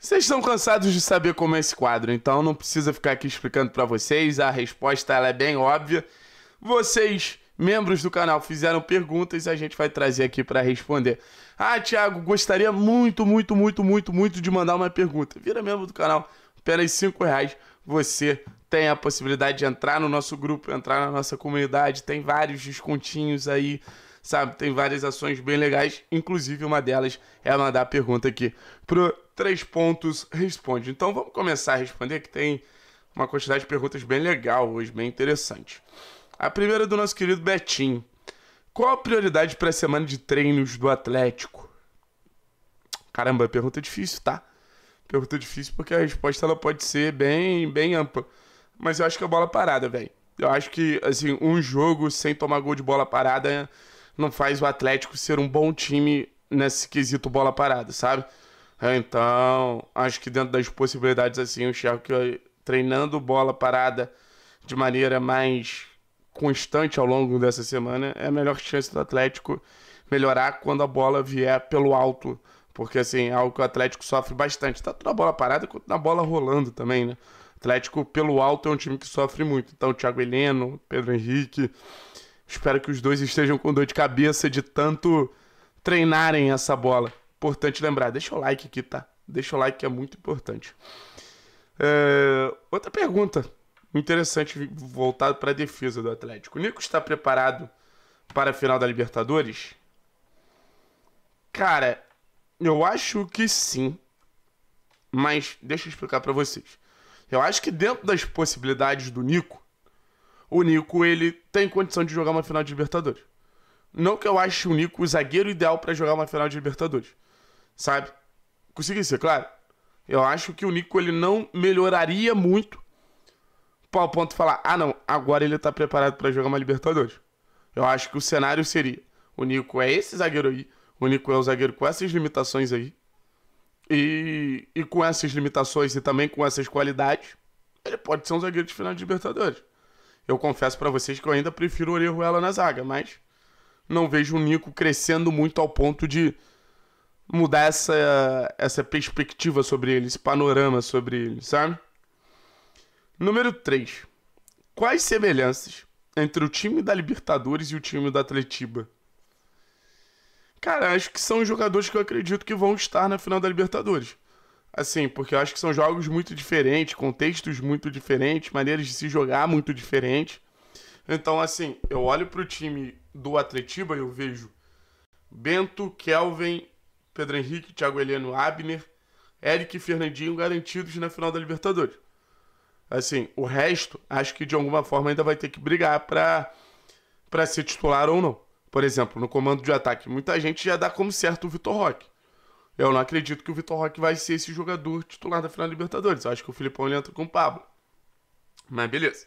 Vocês estão cansados de saber como é esse quadro, então não precisa ficar aqui explicando para vocês, a resposta ela é bem óbvia. Vocês, membros do canal, fizeram perguntas, a gente vai trazer aqui para responder. Ah, Thiago, gostaria muito, muito, muito, muito, muito de mandar uma pergunta. Vira membro do canal, apenas 5 reais, você tem a possibilidade de entrar no nosso grupo, entrar na nossa comunidade, tem vários descontinhos aí, sabe? Tem várias ações bem legais, inclusive uma delas é mandar pergunta aqui pro três pontos, responde. Então vamos começar a responder que tem uma quantidade de perguntas bem legal hoje, bem interessante. A primeira é do nosso querido Betinho. Qual a prioridade para a semana de treinos do Atlético? Caramba, pergunta difícil, tá? Pergunta difícil porque a resposta ela pode ser bem, bem ampla. Mas eu acho que é bola parada, velho. Eu acho que, assim, um jogo sem tomar gol de bola parada não faz o Atlético ser um bom time nesse quesito bola parada, sabe? É, então, acho que dentro das possibilidades, assim, eu enxergo que treinando bola parada de maneira mais constante ao longo dessa semana é a melhor chance do Atlético melhorar quando a bola vier pelo alto. Porque, assim, é algo que o Atlético sofre bastante, tanto na bola parada quanto na bola rolando também, né? O Atlético, pelo alto, é um time que sofre muito. Então, Thiago Heleno, Pedro Henrique. Espero que os dois estejam com dor de cabeça de tanto treinarem essa bola. Importante lembrar, deixa o like aqui, tá? Deixa o like que é muito importante. É... Outra pergunta interessante voltado para a defesa do Atlético. O Nico está preparado para a final da Libertadores? Cara, eu acho que sim. Mas deixa eu explicar para vocês. Eu acho que dentro das possibilidades do Nico, o Nico ele tem condição de jogar uma final de Libertadores. Não que eu ache o Nico o zagueiro ideal para jogar uma final de Libertadores sabe? Consegui ser claro? Eu acho que o Nico ele não melhoraria muito para o ponto de falar: ah, não, agora ele está preparado para jogar uma Libertadores. Eu acho que o cenário seria: o Nico é esse zagueiro aí, o Nico é o zagueiro com essas limitações aí, e, e com essas limitações e também com essas qualidades, ele pode ser um zagueiro de final de Libertadores. Eu confesso para vocês que eu ainda prefiro o Orejuela na zaga, mas não vejo o Nico crescendo muito ao ponto de mudar essa, essa perspectiva sobre ele, esse panorama sobre ele, sabe? Número 3. Quais semelhanças entre o time da Libertadores e o time da Atletiba? Cara, acho que são jogadores que eu acredito que vão estar na final da Libertadores. Assim, porque eu acho que são jogos muito diferentes, contextos muito diferentes, maneiras de se jogar muito diferentes. Então, assim, eu olho pro time do Atletiba e eu vejo Bento, Kelvin Pedro Henrique, Thiago Heleno, Abner, Eric e Fernandinho garantidos na final da Libertadores. Assim, o resto, acho que de alguma forma ainda vai ter que brigar para para ser titular ou não. Por exemplo, no comando de ataque, muita gente já dá como certo o Vitor Roque. Eu não acredito que o Vitor Roque vai ser esse jogador titular da final da Libertadores. Eu acho que o Filipão entra com o Pablo. Mas beleza.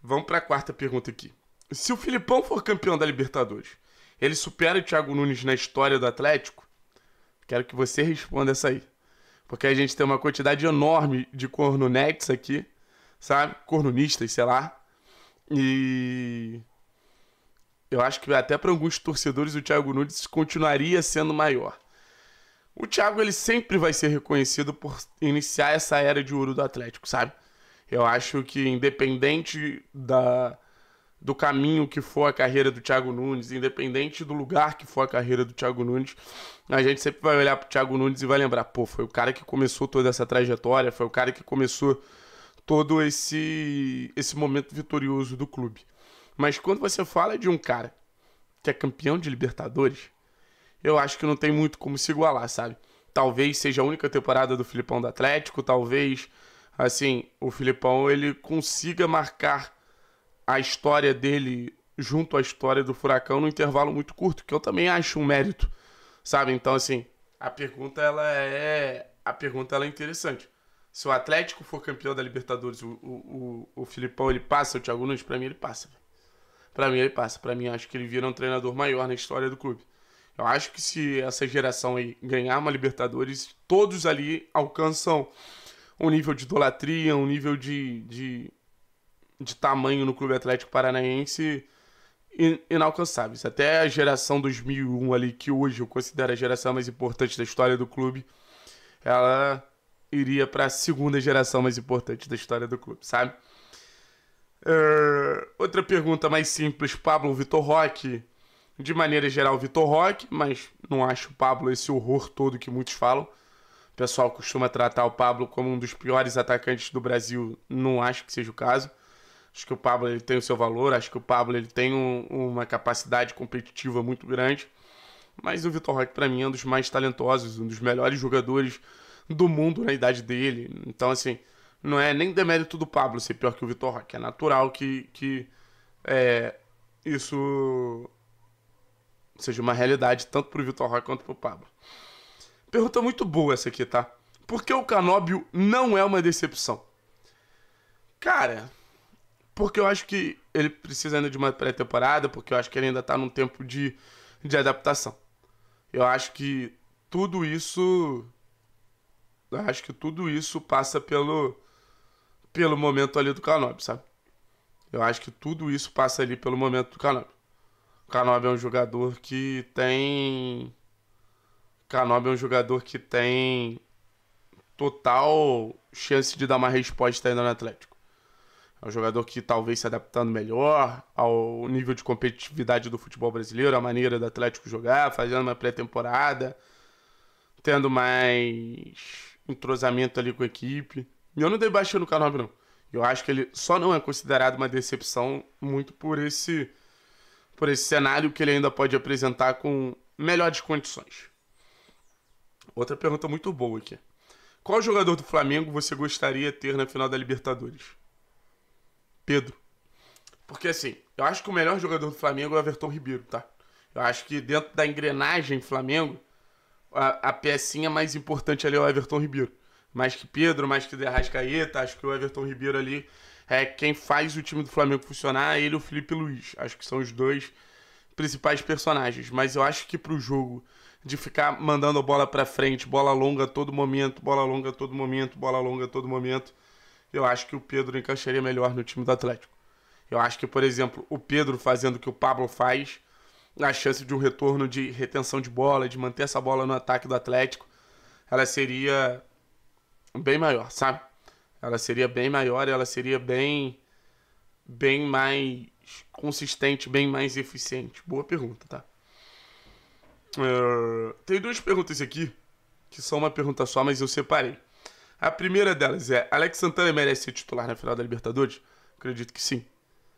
Vamos para a quarta pergunta aqui. Se o Filipão for campeão da Libertadores, ele supera o Thiago Nunes na história do Atlético? Quero que você responda essa aí. Porque a gente tem uma quantidade enorme de cornonetes aqui, sabe? Cornunistas, sei lá. E eu acho que até para alguns torcedores o Thiago Nunes continuaria sendo maior. O Thiago ele sempre vai ser reconhecido por iniciar essa era de ouro do Atlético, sabe? Eu acho que independente da do caminho que for a carreira do Thiago Nunes, independente do lugar que for a carreira do Thiago Nunes, a gente sempre vai olhar pro Thiago Nunes e vai lembrar, pô, foi o cara que começou toda essa trajetória, foi o cara que começou todo esse esse momento vitorioso do clube. Mas quando você fala de um cara que é campeão de Libertadores, eu acho que não tem muito como se igualar, sabe? Talvez seja a única temporada do Filipão do Atlético, talvez assim, o Filipão ele consiga marcar a história dele junto à história do Furacão num intervalo muito curto, que eu também acho um mérito, sabe? Então, assim, a pergunta ela é a pergunta ela é interessante. Se o Atlético for campeão da Libertadores, o, o, o, o Filipão ele passa, o Thiago Nunes, pra mim ele passa. Pra mim ele passa. Pra mim acho que ele vira um treinador maior na história do clube. Eu acho que se essa geração aí ganhar uma Libertadores, todos ali alcançam um nível de idolatria, um nível de, de de tamanho no Clube Atlético Paranaense inalcançáveis. Até a geração 2001 ali, que hoje eu considero a geração mais importante da história do clube, ela iria para a segunda geração mais importante da história do clube, sabe? Uh, outra pergunta mais simples, Pablo Vitor Roque. De maneira geral, Vitor Roque, mas não acho o Pablo esse horror todo que muitos falam. O pessoal costuma tratar o Pablo como um dos piores atacantes do Brasil, não acho que seja o caso. Acho que o Pablo ele tem o seu valor, acho que o Pablo ele tem um, uma capacidade competitiva muito grande. Mas o Vitor Roque, para mim, é um dos mais talentosos, um dos melhores jogadores do mundo na idade dele. Então, assim, não é nem demérito do Pablo ser pior que o Vitor Roque. É natural que, que é, isso seja uma realidade tanto pro Vitor Roque quanto pro Pablo. Pergunta muito boa essa aqui, tá? Por que o Canóbio não é uma decepção? Cara, porque eu acho que ele precisa ainda de uma pré-temporada, porque eu acho que ele ainda tá num tempo de, de adaptação. Eu acho que tudo isso. Eu acho que tudo isso passa pelo. pelo momento ali do Canob, sabe? Eu acho que tudo isso passa ali pelo momento do Canob. O Canob é um jogador que tem. Canob é um jogador que tem total chance de dar uma resposta ainda no Atlético. É um jogador que talvez se adaptando melhor ao nível de competitividade do futebol brasileiro, à maneira do Atlético jogar, fazendo uma pré-temporada, tendo mais entrosamento ali com a equipe. E eu não dei baixa no Canobi, não. Eu acho que ele só não é considerado uma decepção muito por esse, por esse cenário que ele ainda pode apresentar com melhores condições. Outra pergunta muito boa aqui. Qual jogador do Flamengo você gostaria de ter na final da Libertadores? Pedro. Porque assim, eu acho que o melhor jogador do Flamengo é o Everton Ribeiro, tá? Eu acho que dentro da engrenagem Flamengo, a, a pecinha mais importante ali é o Everton Ribeiro. Mais que Pedro, mais que Derrascaeta, acho que o Everton Ribeiro ali é quem faz o time do Flamengo funcionar, ele e o Felipe Luiz. Acho que são os dois principais personagens. Mas eu acho que pro jogo de ficar mandando bola para frente, bola longa a todo momento, bola longa a todo momento, bola longa a todo momento eu acho que o Pedro encaixaria melhor no time do Atlético. Eu acho que, por exemplo, o Pedro fazendo o que o Pablo faz, a chance de um retorno de retenção de bola, de manter essa bola no ataque do Atlético, ela seria bem maior, sabe? Ela seria bem maior, ela seria bem bem mais consistente, bem mais eficiente. Boa pergunta, tá? Uh, tem duas perguntas aqui que são uma pergunta só, mas eu separei. A primeira delas é: Alex Santana merece ser titular na final da Libertadores? Acredito que sim.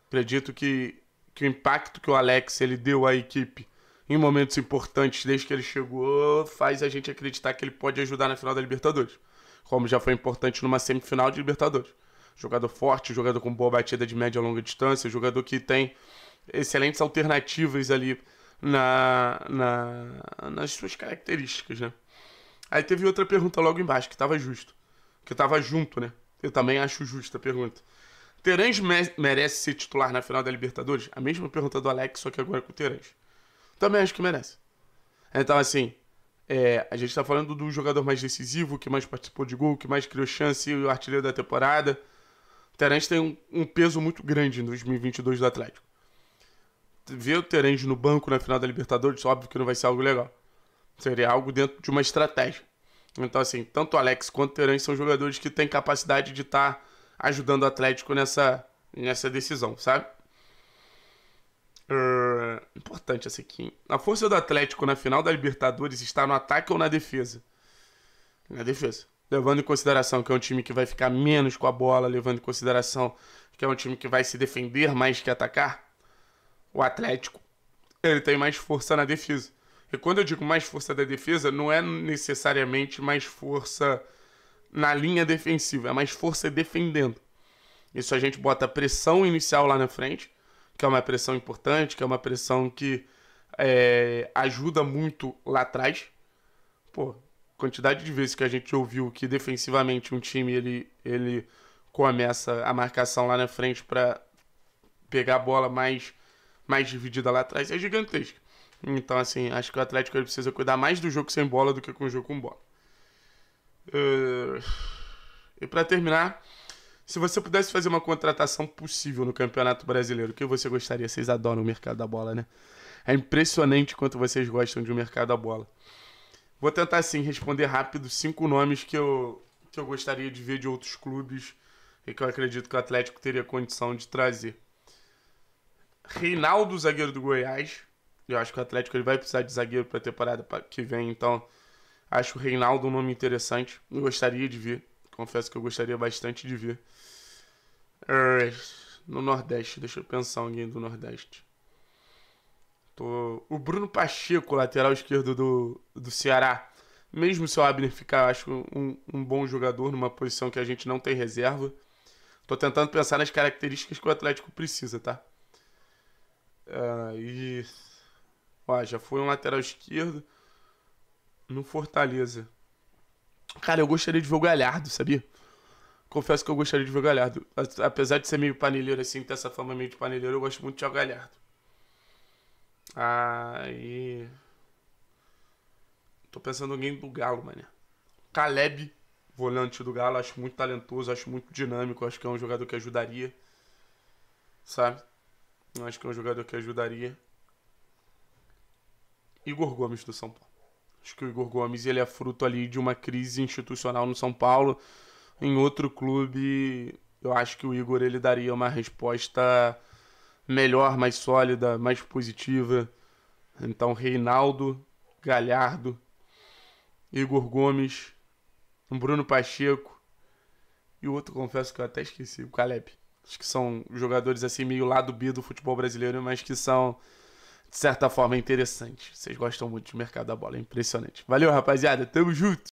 Acredito que, que o impacto que o Alex ele deu à equipe em momentos importantes desde que ele chegou faz a gente acreditar que ele pode ajudar na final da Libertadores, como já foi importante numa semifinal de Libertadores. Jogador forte, jogador com boa batida de média e longa distância, jogador que tem excelentes alternativas ali na, na, nas suas características, né? Aí teve outra pergunta logo embaixo, que estava justo que estava junto, né? Eu também acho justa a pergunta. Terãs merece ser titular na final da Libertadores? A mesma pergunta do Alex, só que agora é com o Terãs. Também acho que merece. Então, assim, é, a gente está falando do jogador mais decisivo, que mais participou de gol, que mais criou chance e o artilheiro da temporada. Terence tem um, um, peso muito grande em 2022 do Atlético. Ver o Terence no banco na final da Libertadores, óbvio que não vai ser algo legal. Seria algo dentro de uma estratégia. Então, assim, tanto o Alex quanto o Teran são jogadores que têm capacidade de estar tá ajudando o Atlético nessa, nessa decisão, sabe? Uh, importante essa assim, aqui. A força do Atlético na final da Libertadores está no ataque ou na defesa? Na defesa. Levando em consideração que é um time que vai ficar menos com a bola, levando em consideração que é um time que vai se defender mais que atacar, o Atlético ele tem mais força na defesa. E quando eu digo mais força da defesa, não é necessariamente mais força na linha defensiva, é mais força defendendo. Isso a gente bota pressão inicial lá na frente, que é uma pressão importante, que é uma pressão que é, ajuda muito lá atrás. Pô, quantidade de vezes que a gente ouviu que defensivamente um time ele, ele começa a marcação lá na frente para pegar a bola mais, mais dividida lá atrás é gigantesca. Então, assim, acho que o Atlético ele precisa cuidar mais do jogo sem bola do que com o jogo com bola. Eh, e para terminar, se você pudesse fazer uma contratação possível no Campeonato Brasileiro, o que você gostaria? Vocês adoram o mercado da bola, né? É impressionante quanto vocês gostam de um mercado da bola. Vou tentar, assim, responder rápido cinco nomes que eu, que eu gostaria de ver de outros clubes e que eu acredito que o Atlético teria condição de trazer. Reinaldo, zagueiro do Goiás. Eu acho que o Atlético ele vai precisar de zagueiro para a temporada que vem, então acho o Reinaldo um nome interessante. Eu gostaria de ver, confesso que eu gostaria bastante de ver. É, no Nordeste, deixa eu pensar alguém do Nordeste. Tô... O Bruno Pacheco, lateral esquerdo do, do Ceará. Mesmo se o Abner ficar, acho um, um bom jogador numa posição que a gente não tem reserva. Tô tentando pensar nas características que o Atlético precisa, tá? Uh, e Ó, já foi um lateral esquerdo no Fortaleza. Cara, eu gostaria de ver o Galhardo, sabia? Confesso que eu gostaria de ver o Galhardo. Apesar de ser meio panilheiro assim, ter essa fama meio de panilheiro, eu gosto muito de o Galhardo. Aí. Tô pensando em alguém do Galo, mané. Caleb, volante do Galo, acho muito talentoso, acho muito dinâmico, acho que é um jogador que ajudaria. Sabe? Acho que é um jogador que ajudaria. Igor Gomes do São Paulo. Acho que o Igor Gomes ele é fruto ali de uma crise institucional no São Paulo. Em outro clube, eu acho que o Igor ele daria uma resposta melhor, mais sólida, mais positiva. Então, Reinaldo, Galhardo, Igor Gomes, Bruno Pacheco e o outro, confesso que eu até esqueci, o Caleb. Acho que são jogadores assim meio lado B do futebol brasileiro, mas que são de certa forma, é interessante. Vocês gostam muito do mercado da bola, é impressionante. Valeu, rapaziada. Tamo junto!